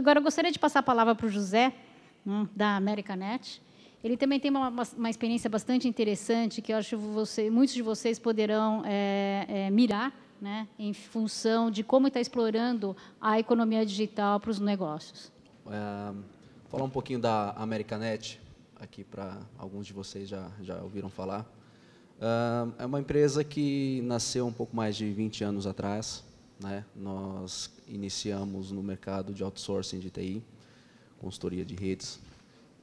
Agora, eu gostaria de passar a palavra para o José, né, da AmericaNet. Ele também tem uma, uma, experiência bastante interessante que eu acho que você, muitos de vocês poderão é, é, mirar né, em função de como está explorando a economia digital para os negócios. É, falar um pouquinho da AmericaNet, aqui para alguns de vocês já, já ouviram falar. É uma empresa que nasceu um pouco mais de 20 anos atrás, né? Nós iniciamos no mercado de outsourcing de TI, consultoria de redes,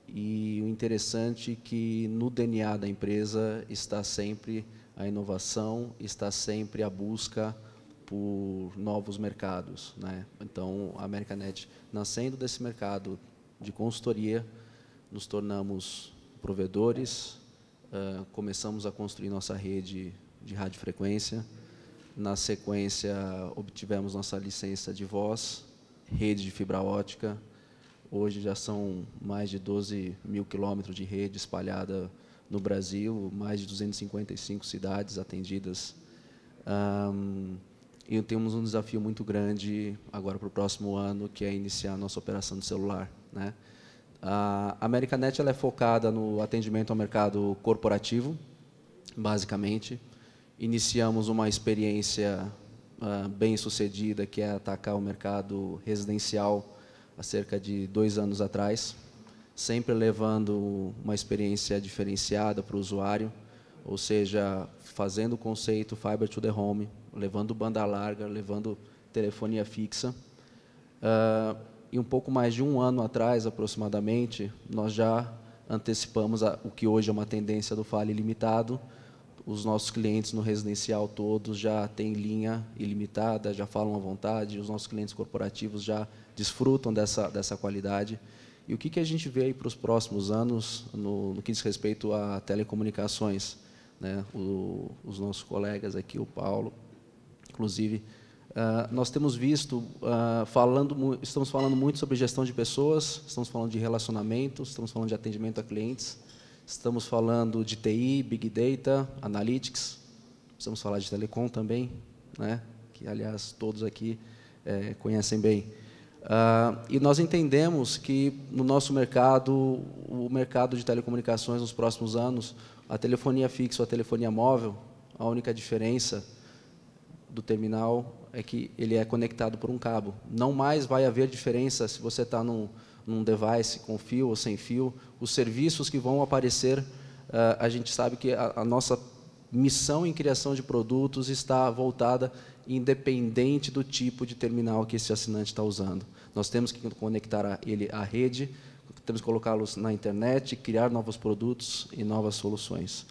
e o interessante é que no DNA da empresa está sempre a inovação, está sempre a busca por novos mercados. Né? Então, a Americanet, nascendo desse mercado de consultoria, nos tornamos provedores, uh, começamos a construir nossa rede de radiofrequência, frequência na sequência, obtivemos nossa licença de voz, rede de fibra ótica. Hoje já são mais de 12 mil quilômetros de rede espalhada no Brasil, mais de 255 cidades atendidas. Um, e temos um desafio muito grande agora para o próximo ano, que é iniciar a nossa operação de celular. Né? A Americanet ela é focada no atendimento ao mercado corporativo, basicamente iniciamos uma experiência uh, ah, bem sucedida, que é atacar o mercado residencial há cerca de dois anos atrás, sempre levando uma experiência diferenciada para o usuário, ou seja, fazendo o conceito Fiber to the Home, levando banda larga, levando telefonia fixa. Uh, e um pouco mais de um ano atrás, aproximadamente, nós já antecipamos a, o que hoje é uma tendência do Fale Limitado, os nossos clientes no residencial todos já têm linha ilimitada, já falam à vontade, os nossos clientes corporativos já desfrutam dessa, dessa qualidade. E o que, que a gente vê aí para os próximos anos no, no, que diz respeito a telecomunicações? Né? O, os nossos colegas aqui, o Paulo, inclusive, uh, nós temos visto, uh, falando, estamos falando muito sobre gestão de pessoas, estamos falando de relacionamento, estamos falando de atendimento a clientes, Estamos falando de TI, Big Data, Analytics, precisamos falar de telecom também, né? que, aliás, todos aqui é, conhecem bem. Uh, e nós entendemos que no nosso mercado, o mercado de telecomunicações nos próximos anos, a telefonia fixa ou a telefonia móvel, a única diferença do terminal é que ele é conectado por um cabo. Não mais vai haver diferença se você está num, num device com fio ou sem fio, os serviços que vão aparecer, eh, a gente sabe que a, a nossa missão em criação de produtos está voltada independente do tipo de terminal que esse assinante está usando. Nós temos que conectar a, ele à rede, temos que colocá-los na internet, criar novos produtos e novas soluções.